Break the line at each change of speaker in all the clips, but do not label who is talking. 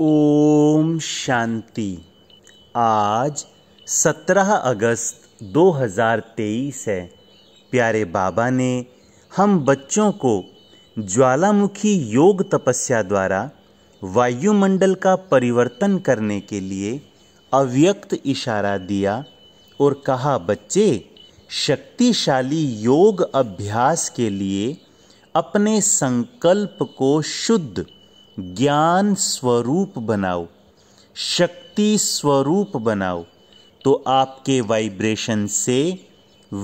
ओम शांति आज 17 अगस्त 2023 है प्यारे बाबा ने हम बच्चों को ज्वालामुखी योग तपस्या द्वारा वायुमंडल का परिवर्तन करने के लिए अव्यक्त इशारा दिया और कहा बच्चे शक्तिशाली योग अभ्यास के लिए अपने संकल्प को शुद्ध ज्ञान स्वरूप बनाओ शक्ति स्वरूप बनाओ तो आपके वाइब्रेशन से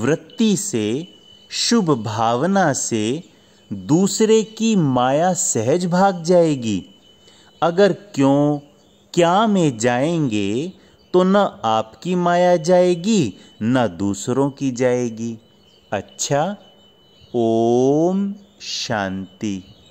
वृत्ति से शुभ भावना से दूसरे की माया सहज भाग जाएगी अगर क्यों क्या में जाएंगे तो न आपकी माया जाएगी न दूसरों की जाएगी अच्छा ओम शांति